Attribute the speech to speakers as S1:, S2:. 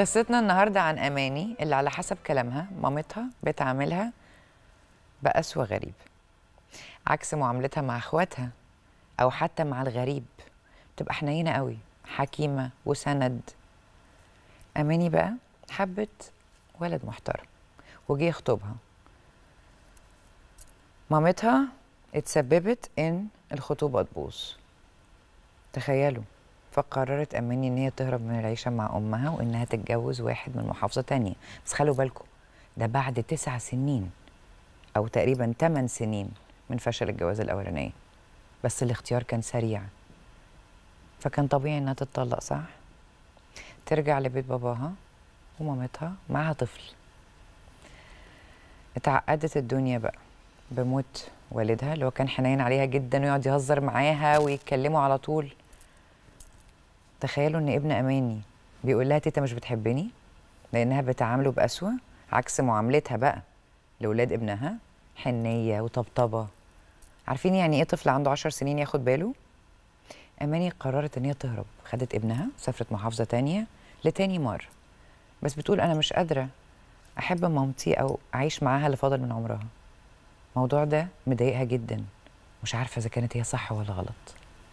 S1: قصتنا النهارده عن اماني اللي على حسب كلامها مامتها بتعاملها بقسوه غريب عكس معاملتها مع اخواتها او حتى مع الغريب بتبقى حنينه قوي حكيمه وسند اماني بقى حبت ولد محترم وجه يخطبها مامتها اتسببت ان الخطوبه تبوظ تخيلوا فقررت اماني ان هي تهرب من العيشه مع امها وانها تتجوز واحد من محافظه تانية بس خلوا بالكم ده بعد تسع سنين او تقريبا ثمان سنين من فشل الجواز الاولانيه بس الاختيار كان سريع فكان طبيعي انها تتطلق صح ترجع لبيت باباها ومامتها معها طفل اتعقدت الدنيا بقى بموت والدها اللي هو كان حنين عليها جدا ويقعد يهزر معاها ويتكلموا على طول تخيلوا ان ابن اماني بيقول لها تيتا مش بتحبني لانها بتعامله بقسوه عكس معاملتها بقى لاولاد ابنها حنيه وطبطبه عارفين يعني ايه طفل عنده 10 سنين ياخد باله اماني قررت ان هي تهرب خدت ابنها سافرت محافظه تانية لتاني مره بس بتقول انا مش قادره احب مامتي او اعيش معاها اللي فاضل من عمرها الموضوع ده مضايقها جدا مش عارفه اذا كانت هي صح ولا غلط